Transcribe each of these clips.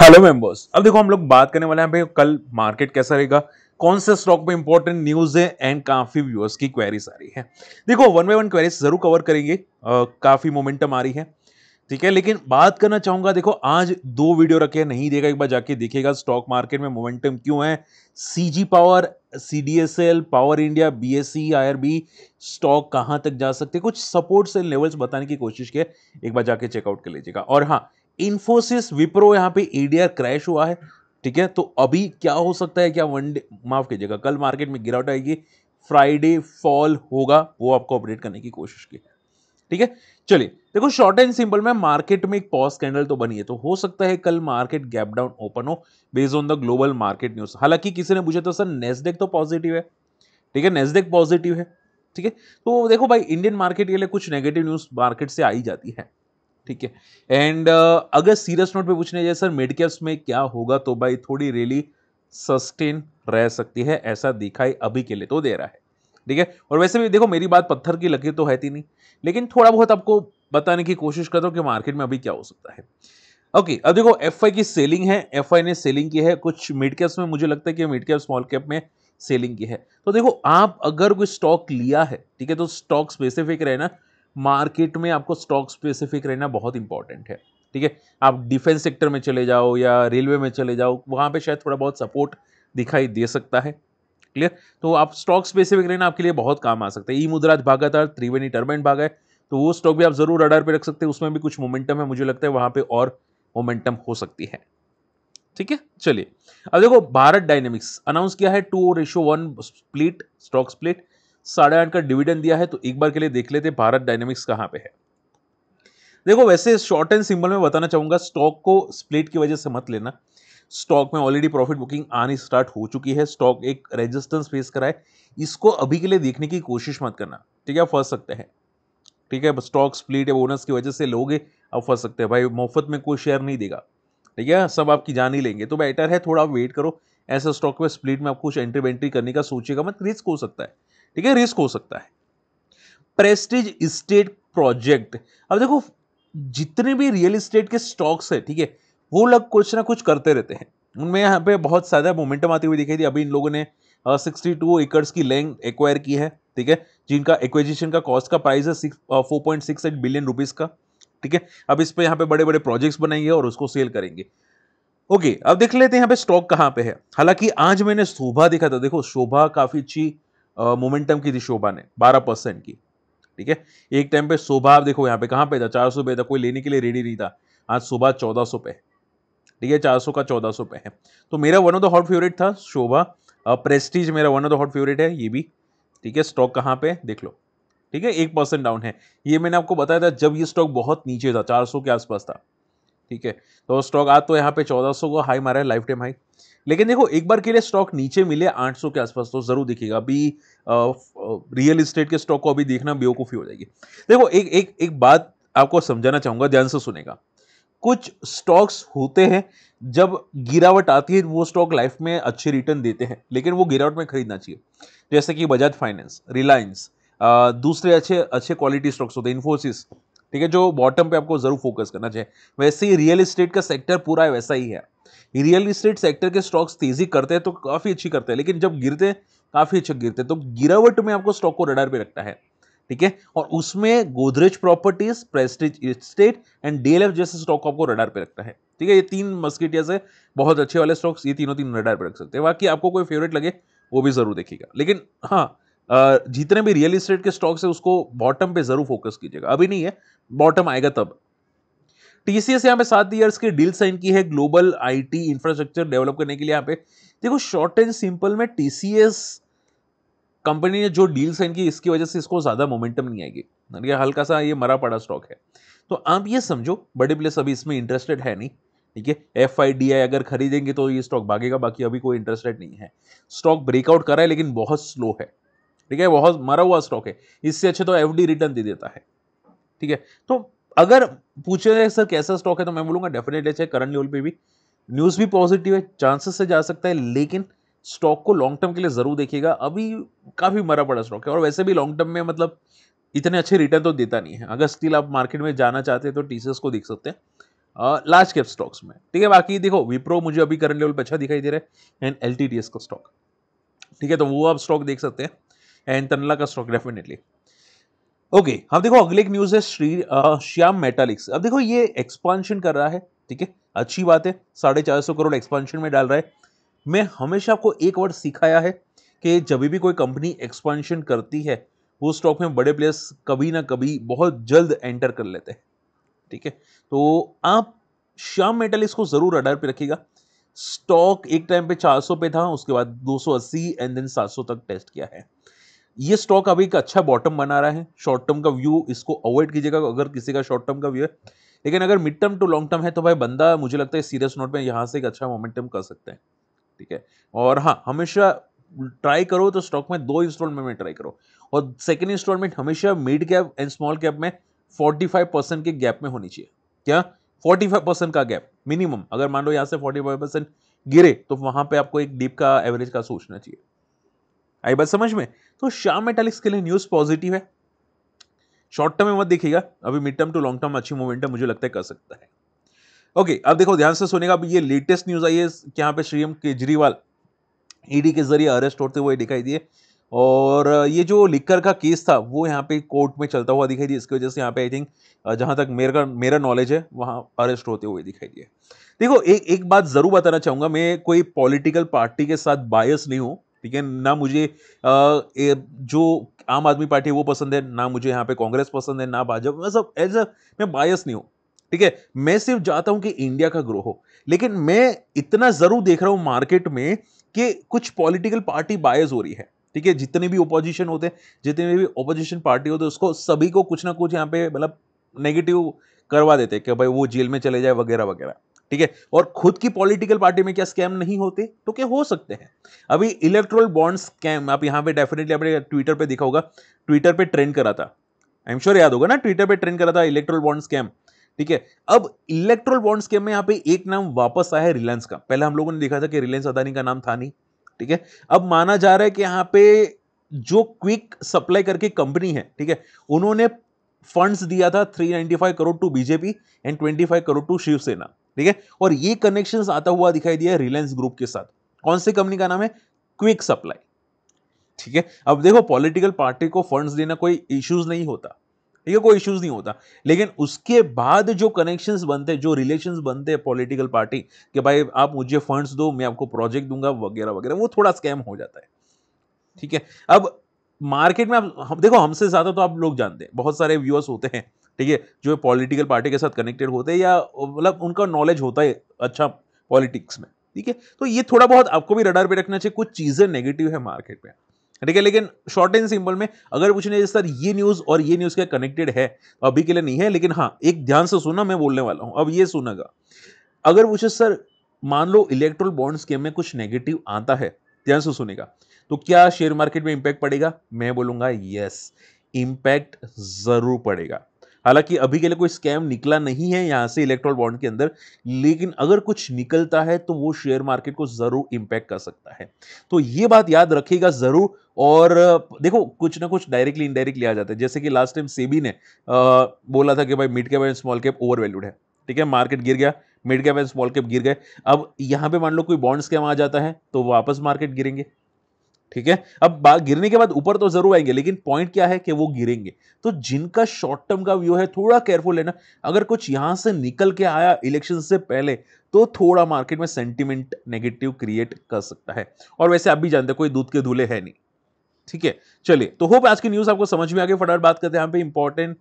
hello members अब देखो हम लोग बात करने वाले हैं भाई कल मार्केट कैसा रहेगा कौन से स्टॉक पे इंपॉर्टेंट न्यूज है एंड काफी व्यूअर्स की क्वेरीज आ रही है देखो वन बाय वन क्वेरीज जरूर कवर करेंगे आ, काफी मोमेंटम आ रही है ठीक है लेकिन बात करना चाहूंगा देखो आज दो वीडियो रखे हैं नहीं देगा एक बार जाके देखेगा स्टॉक मार्केट में मोमेंटम क्यों है CG power CDSL power India BSC IRB stock कहां तक जा सकते कुछ सपोर्ट्स एंड लेवल्स बताने की कोशिश की एक बार जाके चेकआउट कर लीजिएगा और हाँ इन्फोसिस विप्रो यहाँ पे एडीआर क्रैश हुआ है ठीक है तो अभी क्या हो सकता है क्या वनडे माफ कीजिएगा कल मार्केट में गिरावट आएगी फ्राइडे फॉल होगा वो आपको अपडेट करने की कोशिश की ठीक है चलिए देखो शॉर्ट एंड सिंपल में मार्केट में एक पॉज कैंडल तो बनी है तो हो सकता है कल मार्केट गैप डाउन ओपन हो based on the global market news हालांकि किसी ने पूछा तो सर नेस्डेक तो पॉजिटिव है ठीक है नेस्डेक पॉजिटिव है ठीक है तो देखो भाई इंडियन मार्केट के लिए कुछ नेगेटिव न्यूज मार्केट से आई जाती है ठीक है एंड uh, अगर सीरियस नोट पे पूछने जाए सर मेड कैप्स में क्या होगा तो भाई थोड़ी रैली सस्टेन रह सकती है ऐसा दिखाई अभी के लिए तो दे रहा है ठीक है और वैसे भी देखो मेरी बात पत्थर की लकीर तो है थी नहीं लेकिन थोड़ा बहुत आपको बताने की कोशिश करता हूँ कि मार्केट में अभी क्या हो सकता है ओके okay, अब देखो एफ की सेलिंग है एफ ने सेलिंग की है कुछ मिड कैप्स में मुझे लगता है कि मिड कैप स्मॉल कैप में सेलिंग की है तो देखो आप अगर कोई स्टॉक लिया है ठीक है तो स्टॉक स्पेसिफिक रहना मार्केट में आपको स्टॉक स्पेसिफिक रहना बहुत इंपॉर्टेंट है ठीक है आप डिफेंस सेक्टर में चले जाओ या रेलवे में चले जाओ वहाँ पर शायद थोड़ा बहुत सपोर्ट दिखाई दे सकता है क्लियर तो आप स्टॉक स्पेसिफिक रहना आपके लिए बहुत काम आ सकता है ई मुद्राज भागा था त्रिवेणी टर्बाइन भागा है तो वो स्टॉक भी आप ज़रूर रडार पे रख सकते हैं उसमें भी कुछ मोमेंटम है मुझे लगता है वहाँ पे और मोमेंटम हो सकती है ठीक है चलिए अब देखो भारत डायनेमिक्स अनाउंस किया है two ratio one split stock split साढ़े आठ का डिविडेंड दिया है तो एक बार के लिए देख लेते भारत डायनेमिक्स कहाँ पे है देखो वैसे शॉर्ट एंड सिंपल में बताना चाहूंगा स्टॉक को स्प्लिट की वजह से मत लेना स्टॉक में ऑलरेडी प्रॉफिट बुकिंग आनी स्टार्ट हो चुकी है स्टॉक एक रेजिस्टेंस फेस कराए इसको अभी के लिए देखने की कोशिश मत करना ठीक है फंस सकते हैं ठीक है स्टॉक स्प्लिट या बोनस की वजह से लोगे अब फंस सकते हैं भाई मुफ्त में कोई शेयर नहीं देगा ठीक है सब आपकी जान ही लेंगे तो बेटर है थोड़ा वेट करो ऐसे स्टॉक में स्प्लिट में आप कुछ एंट्री वेंट्री करने का सोचिएगा मत रिस्क हो सकता है ठीक है रिस्क हो सकता है प्रेस्टिज स्टेट प्रोजेक्ट अब देखो जितने भी रियल इस्टेट के स्टॉक्स है ठीक है वो लोग कुछ ना कुछ करते रहते हैं उनमें यहाँ पे बहुत ज़्यादा मोमेंटम आती हुई दिखाई दी अभी इन लोगों ने सिक्सटी टू एकर्स की लैंग एक्वायर की है ठीक है जिनका एक्विजिशन का कॉस्ट का प्राइस है six four point six eight billion rupees का ठीक है अब इस पर यहाँ पे बड़े बड़े प्रोजेक्ट्स बनाएंगे और उसको सेल करेंगे ओके अब देख लेते हैं यहाँ पे स्टॉक कहाँ पे है हालांकि आज मैंने शोभा देखा था देखो शोभा काफ़ी अच्छी मोमेंटम की थी शोभा ने बारह परसेंट की ठीक है एक टाइम पे शोभा आप देखो यहाँ पे कहाँ पे था चार सौ पे था कोई लेने के लिए रेडी नहीं था आज शोभा चौदह सौ पे ठीक है चार सौ का चौदह सौ पे है तो मेरा one of the hot favourite था शोभा प्रेस्टीज मेरा one of the hot favourite है ये भी ठीक है स्टॉक कहाँ पे देख लो ठीक है एक परसेंट डाउन है ये मैंने आपको बताया था जब ये स्टॉक बहुत नीचे था चार सौ के आसपास था ठीक है तो स्टॉक आज तो यहाँ पे 1400 को हाई मारा है लाइफ टाइम हाई लेकिन देखो एक बार के लिए स्टॉक नीचे मिले 800 के आसपास तो जरूर दिखेगा अभी रियल इस्टेट के स्टॉक को अभी देखना बेवकूफ़ी हो जाएगी देखो एक एक एक बात आपको समझाना चाहूँगा ध्यान से सुनेगा कुछ स्टॉक्स होते हैं जब गिरावट आती है वो स्टॉक लाइफ में अच्छे रिटर्न देते हैं लेकिन वो गिरावट में खरीदना चाहिए जैसे कि बजाज फाइनेंस रिलायंस दूसरे अच्छे अच्छे क्वालिटी स्टॉक्स होते हैं इन्फोसिस ठीक है जो बॉटम पे आपको ज़रूर फोकस करना चाहिए वैसे ही रियल इस्टेट का सेक्टर पूरा है वैसा ही है रियल इस्टेट सेक्टर के स्टॉक्स तेज़ी करते हैं तो काफ़ी अच्छी करते हैं लेकिन जब गिरते काफ़ी अच्छे गिरते हैं तो गिरावट में आपको स्टॉक को रडार पे रखना है ठीक है और उसमें Godrej properties Prestige estate and DLF जैसे स्टॉक को आपको रडार पे रखना है ठीक है ये तीन मस्किटिया से बहुत अच्छे वाले स्टॉक्स ये तीनों तीन रडार पे रख सकते हैं बाकी आपको कोई फेवरेट लगे वो भी जरूर देखिएगा लेकिन हाँ जितने भी रियल इस्टेट के स्टॉक्स है उसको बॉटम पे जरूर फोकस कीजिएगा अभी नहीं है बॉटम आएगा तब टीसीएस यहाँ पे सात ईयर्स की डील साइन की है ग्लोबल आईटी इंफ्रास्ट्रक्चर डेवलप करने के लिए यहाँ पे देखो शॉर्ट एंड सिंपल में टीसीएस कंपनी ने जो डील साइन की इसकी वजह से इसको ज़्यादा मोमेंटम नहीं आएगी ये हल्का सा ये मरा पड़ा स्टॉक है तो आप ये समझो बड़े प्लेस अभी इसमें इंटरेस्टेड है नहीं ठीक है एफ आई डी आई अगर खरीदेंगे तो ये स्टॉक भागेगा बाकी अभी कोई इंटरेस्टेड नहीं है स्टॉक ब्रेकआउट करा है लेकिन बहुत स्लो है ठीक है बहुत मरा हुआ स्टॉक है इससे अच्छे तो एफ रिटर्न दे देता है ठीक है तो अगर पूछे सर कैसा स्टॉक है तो मैं बोलूँगा डेफिनेटली अच्छा करंट लेवल पे भी न्यूज़ भी पॉजिटिव है चांसेस से जा सकता है लेकिन स्टॉक को लॉन्ग टर्म के लिए ज़रूर देखिएगा अभी काफ़ी मरा पड़ा स्टॉक है और वैसे भी लॉन्ग टर्म में मतलब इतने अच्छे रिटर्न तो देता नहीं है अगर स्टिल आप मार्केट में जाना चाहते हैं तो टी को देख सकते हैं लार्ज कैप स्टॉक्स में ठीक है बाकी देखो विप्रो मुझे अभी करंट लेवल पर अच्छा दिखाई दे रहा है एंड एल का स्टॉक ठीक है तो वो आप स्टॉक देख सकते हैं एंड तनला का स्टॉक डेफिनेटली ओके हम देखो अगले एक न्यूज़ है श्री आ, श्याम मेटालिक्स अब देखो ये एक्सपांशन कर रहा है ठीक है अच्छी बात है साढ़े चार सौ करोड़ एक्सपांशन में डाल रहा है मैं हमेशा आपको एक वर्ड सिखाया है कि जब भी कोई कंपनी एक्सपांशन करती है वो स्टॉक में बड़े प्लेयर्स कभी ना कभी बहुत जल्द एंटर कर लेते हैं ठीक है तो आप श्याम मेटालिक्स को ज़रूर अडर पे रखिएगा स्टॉक एक टाइम पे 400 पे था उसके बाद 280 एंड देन 700 तक टेस्ट किया है ये स्टॉक अभी एक अच्छा बॉटम बना रहा है शॉर्ट टर्म का व्यू इसको अवॉइड कीजिएगा अगर किसी का शॉर्ट टर्म का व्यू है लेकिन अगर mid term to long term है तो भाई बंदा मुझे लगता है सीरियस नोट में यहाँ से एक अच्छा मोमेंटम कर सकते हैं ठीक है और हाँ हमेशा ट्राई करो तो स्टॉक में दो इंस्टॉलमेंट में ट्राई करो और सेकेंड इंस्टॉलमेंट हमेशा mid cap and small cap में फाइव परसेंट के गैप में होनी चाहिए क्या फाइव परसेंट का गैप मिनिमम अगर मान लो यहाँ से फाइव परसेंट गिरे तो वहाँ पे आपको एक डीप का एवरेज का सोचना चाहिए आई बात समझ में तो श्याम मेटालिक्स के लिए न्यूज़ पॉजिटिव है शॉर्ट टर्म में मत देखिएगा अभी mid term to long term अच्छी मोमेंटम मुझे लगता है कर सकता है ओके अब देखो ध्यान से सुनेगा अब ये लेटेस्ट न्यूज़ आई है कि यहाँ पे Shri M Kejriwal ED e के जरिए अरेस्ट होते हुए दिखाई दिए और ये जो लिकर का केस था वो यहाँ पे कोर्ट में चलता हुआ दिखाई दिया इसकी वजह से यहाँ पे आई थिंक जहाँ तक मेरे का मेरा नॉलेज है वहाँ अरेस्ट होते हुए दिखाई दिए देखो एक एक बात ज़रूर बताना चाहूँगा मैं कोई पॉलिटिकल पार्टी के साथ बायस नहीं हूँ ठीक है ना मुझे जो आम आदमी पार्टी है वो पसंद है ना मुझे यहाँ पे कांग्रेस पसंद है ना भाजपा मैं सब एज अ मैं बायस नहीं हूँ ठीक है मैं सिर्फ चाहता हूँ कि इंडिया का ग्रो हो लेकिन मैं इतना ज़रूर देख रहा हूँ मार्केट में कि कुछ पॉलिटिकल पार्टी बायस हो रही है ठीक है जितने भी ओपोजिशन होते हैं जितने भी ओपोजिशन पार्टी होते हैं उसको सभी को कुछ ना कुछ यहाँ पे मतलब नेगेटिव करवा देते हैं कि भाई वो जेल में चले जाए वगैरह वगैरह ठीक है और खुद की पॉलिटिकल पार्टी में क्या स्कैम नहीं होते तो क्या हो सकते हैं अभी इलेक्ट्रोल बॉन्ड स्कैम आप यहाँ पे डेफिनेटली आपने ट्विटर पे दिखा होगा ट्विटर पे ट्रेंड करा था आई एम श्योर याद होगा ना ट्विटर पे ट्रेंड करा था इलेक्ट्रोल बॉन्ड स्कैम ठीक है अब इलेक्ट्रोल बॉन्ड स्कैम में यहाँ पे एक नाम वापस आया है रिलायंस का पहले हम लोगों ने देखा था कि रिलायंस अदानी का नाम था नहीं ठीक है अब माना जा रहा है कि यहाँ पे जो क्विक सप्लाई करके कंपनी है ठीक है उन्होंने फंड्स दिया था 395 crore to BJP and 25 crore to Shivsena ठीक है और ये कनेक्शन आता हुआ दिखाई दिया रिलायंस ग्रुप के साथ कौन सी कंपनी का नाम है क्विक सप्लाई ठीक है अब देखो पॉलिटिकल पार्टी को फंड्स देना कोई इश्यूज नहीं होता ठीक है कोई इश्यूज नहीं होता लेकिन उसके बाद जो कनेक्शंस बनते जो रिलेशंस बनते हैं पॉलिटिकल पार्टी कि भाई आप मुझे फंड्स दो मैं आपको प्रोजेक्ट दूंगा वगैरह वगैरह वो थोड़ा स्कैम हो जाता है ठीक है अब मार्केट में आप देखो हमसे ज़्यादा तो आप लोग जानते हैं बहुत सारे व्यूअर्स होते हैं ठीक है जो पॉलिटिकल पार्टी के साथ कनेक्टेड होते हैं या मतलब उनका नॉलेज होता है अच्छा पॉलिटिक्स में ठीक है तो ये थोड़ा बहुत आपको भी रडार पे रखना चाहिए कुछ चीज़ें नेगेटिव है मार्केट में ठीक है लेकिन शॉर्ट एंड सिंपल में अगर पूछने सर ये न्यूज़ और ये न्यूज़ क्या कनेक्टेड है तो अभी के लिए नहीं है लेकिन हाँ एक ध्यान से सुना मैं बोलने वाला हूँ अब ये सुनागा अगर पूछे सर मान लो इलेक्ट्रोल बॉन्ड स्कीम में कुछ नेगेटिव आता है ध्यान से सुनेगा तो क्या शेयर मार्केट में इम्पैक्ट पड़ेगा मैं बोलूँगा यस इम्पैक्ट ज़रूर पड़ेगा हालांकि अभी के लिए कोई स्कैम निकला नहीं है यहाँ से इलेक्ट्रॉल बॉन्ड के अंदर लेकिन अगर कुछ निकलता है तो वो शेयर मार्केट को ज़रूर इम्पैक्ट कर सकता है तो ये बात याद रखिएगा ज़रूर और देखो कुछ ना कुछ डायरेक्टली इनडायरेक्टली आ जाता है जैसे कि लास्ट टाइम सेबी ने आ, बोला था कि भाई mid cap and small cap over valued है ठीक है मार्केट गिर गया mid cap and small cap गिर गए अब यहाँ पे मान लो कोई बॉन्ड स्कैम आ जाता है तो वापस मार्केट गिरेंगे ठीक है अब गिरने के बाद ऊपर तो जरूर आएंगे लेकिन पॉइंट क्या है कि वो गिरेंगे तो जिनका शॉर्ट टर्म का व्यू है थोड़ा केयरफुल लेना अगर कुछ यहां से निकल के आया इलेक्शन से पहले तो थोड़ा मार्केट में सेंटिमेंट नेगेटिव क्रिएट कर सकता है और वैसे आप भी जानते हैं कोई दूध के धूले है नहीं ठीक है चलिए तो होप आज की न्यूज आपको समझ में आ गई फटाफट बात करते हैं यहाँ पे इंपॉर्टेंट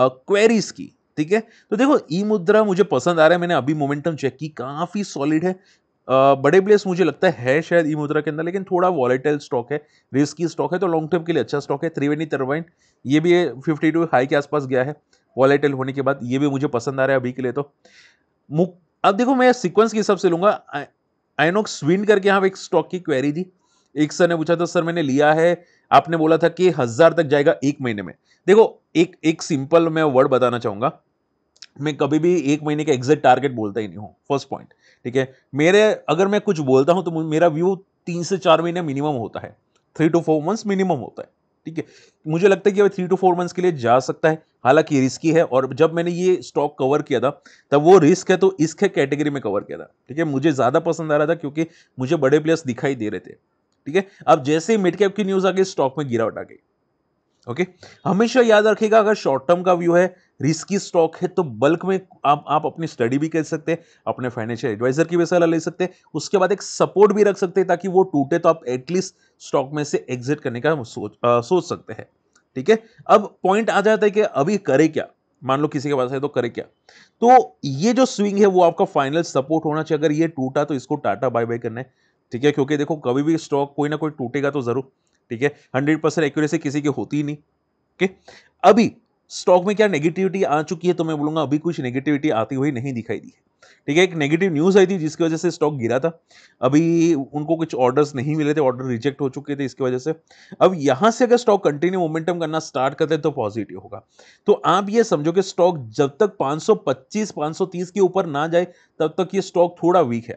क्वेरीज की ठीक है तो देखो ई मुद्रा मुझे पसंद आ रहा है मैंने अभी मोमेंटम चेक की काफी सॉलिड है बड़े प्लेस मुझे लगता है शायद ई मुद्रा के अंदर लेकिन थोड़ा वॉलेटाइल स्टॉक है रिस्की स्टॉक है तो लॉन्ग टर्म के लिए अच्छा स्टॉक है त्रिवेणी तरवाइन ये भी फिफ्टी टू हाई के आसपास गया है वॉलेटाइल होने के बाद ये भी मुझे पसंद आ रहा है अभी के लिए तो मुक अब देखो मैं सिक्वेंस के हिसाब से लूंगा आइनोक्स विन करके यहाँ एक स्टॉक की क्वेरी थी एक सर ने पूछा था सर मैंने लिया है आपने बोला था कि हज़ार तक जाएगा एक महीने में देखो एक एक सिंपल मैं वर्ड बताना चाहूँगा मैं कभी भी एक महीने का एग्जिट टारगेट बोलता ही नहीं हूँ फर्स्ट पॉइंट ठीक है मेरे अगर मैं कुछ बोलता हूँ तो मेरा व्यू तीन से चार महीने मिनिमम होता है three to four months minimum होता है ठीक है मुझे लगता है कि अभी थ्री टू फोर मंथ्स के लिए जा सकता है हालांकि रिस्की है और जब मैंने ये स्टॉक कवर किया था तब वो रिस्क है तो इसके कैटेगरी में कवर किया था ठीक है मुझे ज़्यादा पसंद आ रहा था क्योंकि मुझे बड़े प्लेयर्स दिखाई दे रहे थे ठीक है अब जैसे ही मिड कैप की न्यूज़ आ गई स्टॉक में गिरावट आ गई ओके हमेशा याद रखिएगा अगर शॉर्ट टर्म का व्यू है रिस्की स्टॉक है तो बल्क में आप आप अपनी स्टडी भी कर सकते हैं अपने फाइनेंशियल एडवाइजर की भी सलाह ले सकते हैं उसके बाद एक सपोर्ट भी रख सकते हैं ताकि वो टूटे तो आप एटलीस्ट स्टॉक में से एग्जिट करने का सोच आ, सोच सकते हैं ठीक है अब पॉइंट आ जाता है कि अभी करे क्या मान लो किसी के पास है तो करे क्या तो ये जो स्विंग है वो आपका फाइनल सपोर्ट होना चाहिए अगर ये टूटा तो इसको टाटा बाय बाय करना है ठीक है क्योंकि देखो कभी भी स्टॉक कोई ना कोई टूटेगा तो ज़रूर ठीक है हंड्रेड परसेंट एक्यूरेसी किसी की होती ही नहीं ओके अभी स्टॉक में क्या नेगेटिविटी आ चुकी है तो मैं बोलूंगा अभी कुछ नेगेटिविटी आती हुई नहीं दिखाई दी ठीक है एक नेगेटिव न्यूज़ आई थी जिसकी वजह से स्टॉक गिरा था अभी उनको कुछ ऑर्डर्स नहीं मिले थे ऑर्डर रिजेक्ट हो चुके थे इसकी वजह से अब यहाँ से अगर स्टॉक कंटिन्यू मोमेंटम करना स्टार्ट करते हैं तो पॉजिटिव होगा तो आप ये समझो कि स्टॉक जब तक 525 530 के ऊपर ना जाए तब तक ये स्टॉक थोड़ा वीक है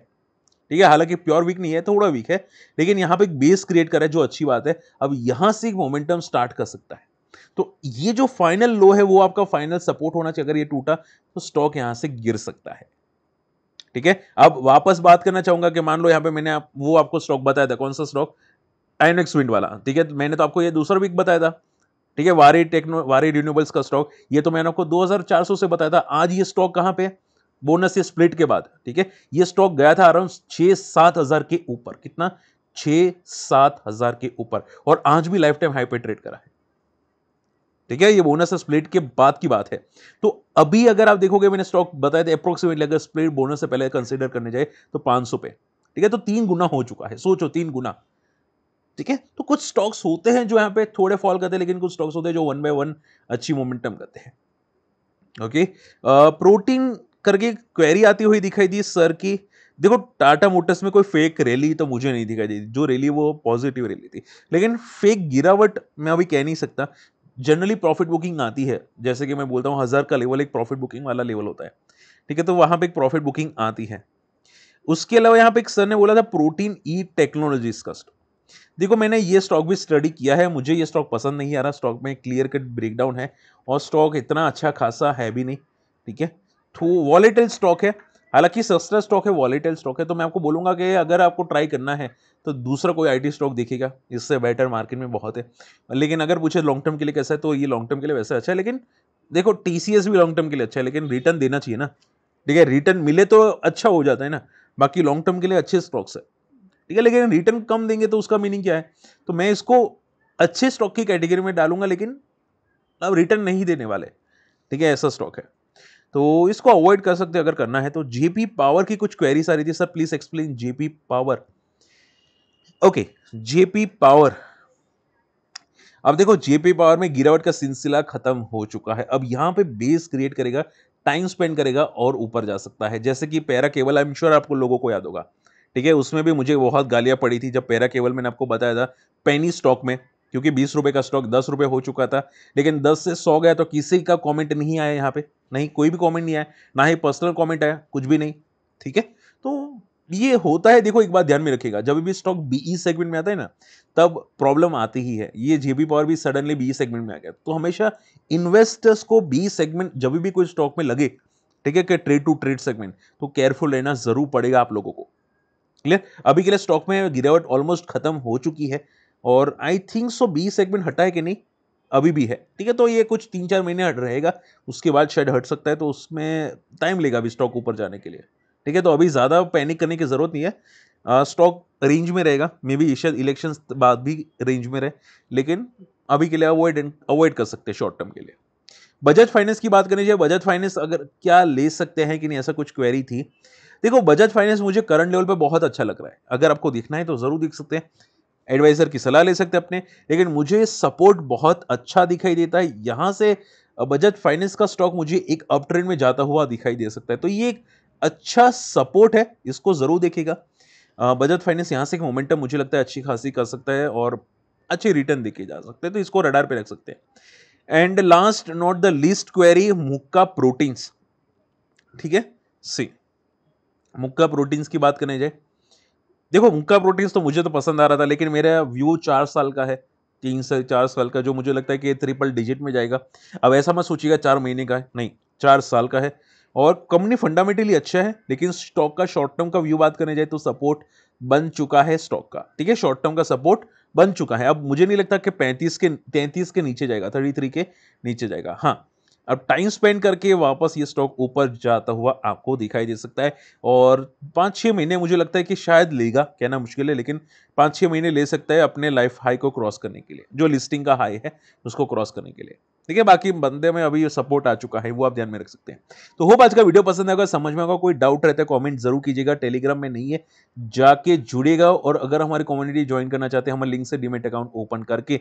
ठीक है हालांकि प्योर वीक नहीं है थोड़ा वीक है लेकिन यहाँ पे एक बेस क्रिएट करा है जो अच्छी बात है अब यहाँ से एक मोमेंटम स्टार्ट कर सकता है तो ये जो फाइनल लो है वो आपका फाइनल सपोर्ट होना चाहिए अगर ये टूटा तो स्टॉक यहां से गिर सकता है ठीक है अब वापस बात करना चाहूंगा कि मान लो यहां पे मैंने आप वो आपको स्टॉक बताया था कौन सा स्टॉक आइनक्स विंड वाला ठीक है मैंने तो आपको ये दूसरा वीक बताया था ठीक है वारी टेक्नो वारी रिन्यूएबल्स का स्टॉक ये तो मैंने आपको 2400 से बताया था आज ये स्टॉक कहां पे बोनस ये स्प्लिट के बाद ठीक है ये स्टॉक गया था अराउंड छह सात हज़ार के ऊपर कितना छह सात हज़ार के ऊपर और आज भी लाइफ टाइम हाई पे ट्रेड करा है ठीक है ये बोनस स्प्लिट के बाद की बात है तो अभी अगर आप देखोगे मैंने स्टॉक बताया था अप्रोक्सीमेटली अगर स्प्लिट बोनस से पहले कंसिडर करने जाए तो 500 पे ठीक है तो तीन गुना हो चुका है सोचो तीन गुना ठीक है तो कुछ स्टॉक्स होते हैं जो यहाँ पे थोड़े फॉल करते हैं लेकिन कुछ स्टॉक्स होते हैं जो वन बाय वन अच्छी मोमेंटम करते हैं ओके प्रोटीन करके क्वेरी आती हुई दिखाई दी सर की देखो टाटा मोटर्स में कोई फेक रैली तो मुझे नहीं दिखाई दी जो रैली वो पॉजिटिव रैली थी लेकिन फेक गिरावट मैं अभी कह नहीं सकता जनरली प्रॉफिट बुकिंग आती है जैसे कि मैं बोलता हूँ हज़ार का लेवल एक प्रॉफिट बुकिंग वाला लेवल होता है ठीक है तो वहाँ पे एक प्रॉफिट बुकिंग आती है उसके अलावा यहाँ पे एक सर ने बोला था प्रोटीन ई टेक्नोलॉजी का स्टॉक देखो मैंने ये स्टॉक भी स्टडी किया है मुझे ये स्टॉक पसंद नहीं आ रहा स्टॉक में क्लियर कट ब्रेकडाउन है और स्टॉक इतना अच्छा खासा है भी नहीं ठीक है तो वॉलेटल स्टॉक है हालांकि सस्ता स्टॉक है वॉलीटेल स्टॉक है तो मैं आपको बोलूँगा कि अगर आपको ट्राई करना है तो दूसरा कोई आईटी स्टॉक देखेगा इससे बेटर मार्केट में बहुत है लेकिन अगर पूछे लॉन्ग टर्म के लिए कैसा है तो ये लॉन्ग टर्म के लिए वैसा अच्छा है लेकिन देखो टी भी लॉन्ग टर्म के लिए अच्छा है लेकिन रिटर्न देना चाहिए ना ठीक है रिटर्न मिले तो अच्छा हो जाता है ना बाकी लॉन्ग टर्म के लिए अच्छे स्टॉक्स है ठीक है लेकिन रिटर्न कम देंगे तो उसका मीनिंग क्या है तो मैं इसको अच्छे स्टॉक की कैटेगरी में डालूंगा लेकिन अब रिटर्न नहीं देने वाले ठीक है ऐसा स्टॉक है तो इसको अवॉइड कर सकते अगर करना है तो जेपी पावर की कुछ क्वेरीज आ रही थी sir please explain JP power okay JP power अब देखो जेपी पावर में गिरावट का सिलसिला खत्म हो चुका है अब यहां पे बेस क्रिएट करेगा टाइम स्पेंड करेगा और ऊपर जा सकता है जैसे कि पैरा केवल आई एम श्योर आपको लोगों को याद होगा ठीक है उसमें भी मुझे बहुत गालियां पड़ी थी जब पैरा केवल मैंने आपको बताया था पेनी स्टॉक में क्योंकि बीस रुपये का स्टॉक दस रुपये हो चुका था लेकिन दस से सौ गया तो किसी का कॉमेंट नहीं आया यहाँ पे नहीं कोई भी कॉमेंट नहीं आया ना ही पर्सनल कॉमेंट आया कुछ भी नहीं ठीक है तो ये होता है देखो एक बात ध्यान में रखिएगा जब भी स्टॉक बीई सेगमेंट में आता है ना तब प्रॉब्लम आती ही है ये जेबी पावर भी सडनली बीई सेगमेंट में आ गया तो हमेशा इन्वेस्टर्स को बी सेगमेंट e जब भी कोई स्टॉक में लगे ठीक है कि ट्रेड टू ट्रेड सेगमेंट तो केयरफुल रहना जरूर पड़ेगा आप लोगों को क्लियर अभी के लिए स्टॉक में गिरावट ऑलमोस्ट खत्म हो चुकी है और I think so B segment हटा है कि नहीं अभी भी है ठीक है तो ये कुछ तीन चार महीने हट रहेगा उसके बाद शायद हट सकता है तो उसमें टाइम लेगा अभी स्टॉक ऊपर जाने के लिए ठीक है तो अभी ज़्यादा पैनिक करने की ज़रूरत नहीं है स्टॉक रेंज में रहेगा मे बी शायद इलेक्शन बाद भी रेंज में रहे लेकिन अभी के लिए अवॉइड अवॉइड कर सकते हैं शॉर्ट टर्म के लिए बजाज फाइनेंस की बात करनी चाहिए बजाज फाइनेंस अगर क्या ले सकते हैं कि नहीं ऐसा कुछ क्वेरी थी देखो बजाज फाइनेंस मुझे करंट लेवल पे बहुत अच्छा लग रहा है अगर आपको देखना है तो ज़रूर देख सकते हैं एडवाइज़र की सलाह ले सकते हैं अपने लेकिन मुझे सपोर्ट बहुत अच्छा दिखाई देता है यहाँ से बजाज फाइनेंस का स्टॉक मुझे एक अप ट्रेंड में जाता हुआ दिखाई दे सकता है तो ये एक अच्छा सपोर्ट है इसको ज़रूर देखेगा बजाज फाइनेंस यहाँ से एक मोमेंटम मुझे लगता है अच्छी खासी कर सकता है और अच्छे रिटर्न देखे जा सकते हैं तो इसको रडार पर रख सकते हैं and last not the least query Mukka proteins ठीक है सी मुक्का प्रोटीन्स की बात करने जाए देखो उनका प्रोटीन्स तो मुझे तो पसंद आ रहा था लेकिन मेरा व्यू चार साल का है तीन से चार साल का जो मुझे लगता है कि ट्रिपल डिजिट में जाएगा अब ऐसा मत सोचिएगा चार महीने का है नहीं चार साल का है और कंपनी फंडामेंटली अच्छा है लेकिन स्टॉक का शॉर्ट टर्म का व्यू बात करने जाए तो सपोर्ट बन चुका है स्टॉक का ठीक है शॉर्ट टर्म का सपोर्ट बन चुका है अब मुझे नहीं लगता कि पैंतीस के तैंतीस के नीचे जाएगा थर्टी थ्री के नीचे जाएगा हाँ अब टाइम स्पेंड करके वापस ये स्टॉक ऊपर जाता हुआ आपको दिखाई दे सकता है और पाँच छः महीने मुझे लगता है कि शायद लेगा कहना मुश्किल है लेकिन पाँच छः महीने ले सकता है अपने लाइफ हाई को क्रॉस करने के लिए जो लिस्टिंग का हाई है उसको क्रॉस करने के लिए ठीक है बाकी बंदे में अभी ये सपोर्ट आ चुका है वो आप ध्यान में रख सकते हैं तो होप आज का वीडियो पसंद आएगा समझ में आएगा कोई डाउट रहता है कॉमेंट जरूर कीजिएगा टेलीग्राम में नहीं है जाके जुड़ेगा और अगर हमारी कम्युनिटी ज्वाइन करना चाहते हैं हमारे लिंक से डीमेट अकाउंट ओपन करके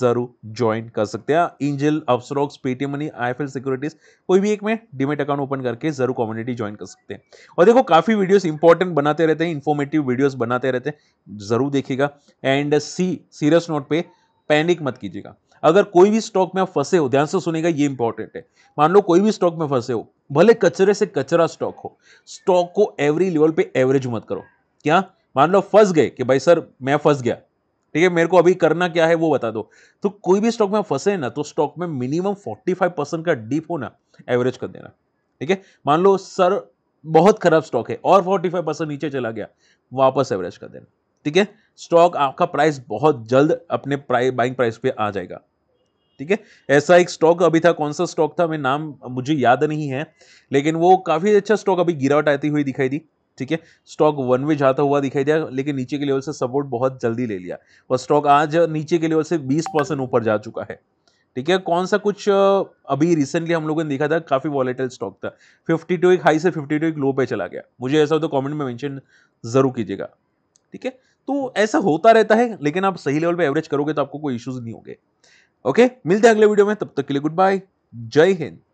जरूर ज्वाइन कर सकते हैं Angel Upstox Paytm money I securities कोई भी एक में डिमेट अकाउंट ओपन करके जरूर कम्युनिटी ज्वाइन कर सकते हैं और देखो काफ़ी वीडियोस इंपॉर्टेंट बनाते रहते हैं इन्फॉर्मेटिव वीडियोस बनाते रहते हैं जरूर देखिएगा एंड सी सीरियस नोट पे पैनिक मत कीजिएगा अगर कोई भी स्टॉक में आप फंसे हो ध्यान से सुनेगा ये इंपॉर्टेंट है मान लो कोई भी स्टॉक में फंसे हो भले कचरे से कचरा स्टॉक हो स्टॉक को एवरी लेवल पे एवरेज मत करो क्या मान लो फंस गए कि भाई सर मैं फंस गया ठीक है मेरे को अभी करना क्या है वो बता दो तो कोई भी स्टॉक में फंसे ना तो स्टॉक में मिनिमम फोर्टी परसेंट का डीप होना एवरेज कर देना ठीक है मान लो सर बहुत खराब स्टॉक है और फोर्टी परसेंट नीचे चला गया वापस एवरेज कर देना ठीक है स्टॉक आपका प्राइस बहुत जल्द अपने प्राइस बाइंग प्राइस पे आ जाएगा ठीक है ऐसा एक स्टॉक अभी था कौन सा स्टॉक था मैं नाम मुझे याद नहीं है लेकिन वो काफ़ी अच्छा स्टॉक अभी गिरावट आती हुई दिखाई दी ठीक है स्टॉक वन वे जाता हुआ दिखाई दिया लेकिन नीचे के लेवल से सपोर्ट बहुत जल्दी ले लिया और स्टॉक आज नीचे के लेवल से 20 परसेंट ऊपर जा चुका है ठीक है कौन सा कुछ अभी रिसेंटली हम लोगों ने देखा था काफ़ी वॉलेटल स्टॉक था 52 एक हाई से 52 एक लो पे चला गया मुझे ऐसा हो तो कमेंट में मेंशन ज़रूर कीजिएगा ठीक है तो ऐसा होता रहता है लेकिन आप सही लेवल पे एवरेज करोगे तो आपको कोई इश्यूज नहीं होंगे ओके मिलते हैं अगले वीडियो में तब तक के लिए गुड बाय जय हिंद